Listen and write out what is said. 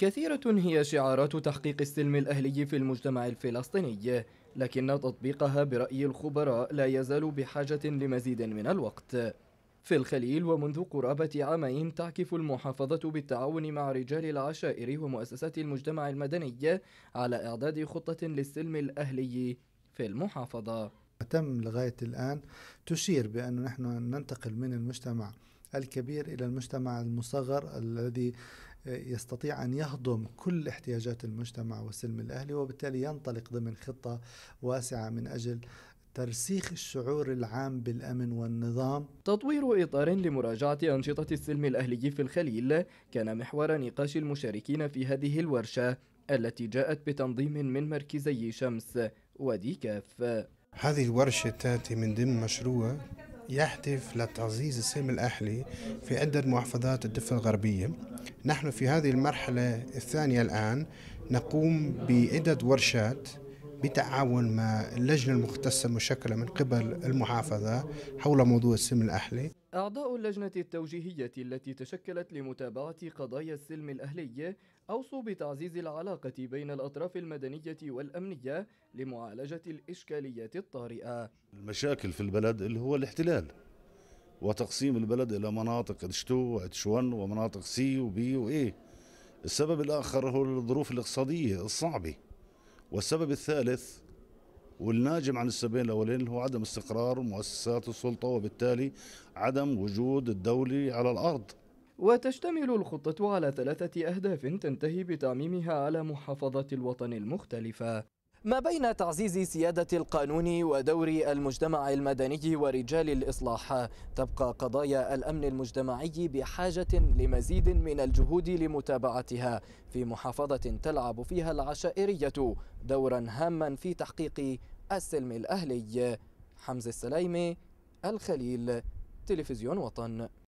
كثيرة هي شعارات تحقيق السلم الأهلي في المجتمع الفلسطيني لكن تطبيقها برأي الخبراء لا يزال بحاجة لمزيد من الوقت في الخليل ومنذ قرابة عامين تعكف المحافظة بالتعاون مع رجال العشائر ومؤسسات المجتمع المدني على إعداد خطة للسلم الأهلي في المحافظة تم لغاية الآن تشير بأن نحن ننتقل من المجتمع الكبير إلى المجتمع المصغر الذي يستطيع أن يهضم كل احتياجات المجتمع والسلم الأهلي وبالتالي ينطلق ضمن خطة واسعة من أجل ترسيخ الشعور العام بالأمن والنظام تطوير إطار لمراجعة أنشطة السلم الأهلي في الخليل كان محور نقاش المشاركين في هذه الورشة التي جاءت بتنظيم من مركزي شمس وديكاف هذه الورشة تأتي من ضمن مشروع يهدف لتعزيز السلم الأهلي في عدة محافظات الضفة الغربية نحن في هذه المرحلة الثانية الآن نقوم بعدة ورشات بتعاون مع اللجنة المختصة المشكلة من قبل المحافظة حول موضوع السلم الأهلي أعضاء اللجنة التوجيهية التي تشكلت لمتابعة قضايا السلم الأهلي أوصوا بتعزيز العلاقة بين الأطراف المدنية والأمنية لمعالجة الإشكاليات الطارئة المشاكل في البلد اللي هو الاحتلال وتقسيم البلد إلى مناطق اتشتو واتشون ومناطق سي وبي وإيه السبب الآخر هو الظروف الاقتصادية الصعبة والسبب الثالث والناجم عن السببين الاولين هو عدم استقرار مؤسسات السلطه وبالتالي عدم وجود الدولي على الارض وتشتمل الخطة على ثلاثة أهداف تنتهي بتعميمها على محافظات الوطن المختلفة ما بين تعزيز سيادة القانون ودور المجتمع المدني ورجال الإصلاح تبقى قضايا الأمن المجتمعي بحاجة لمزيد من الجهود لمتابعتها في محافظة تلعب فيها العشائرية دورا هاما في تحقيق السلم الأهلي حمزة السلايمي الخليل تلفزيون وطن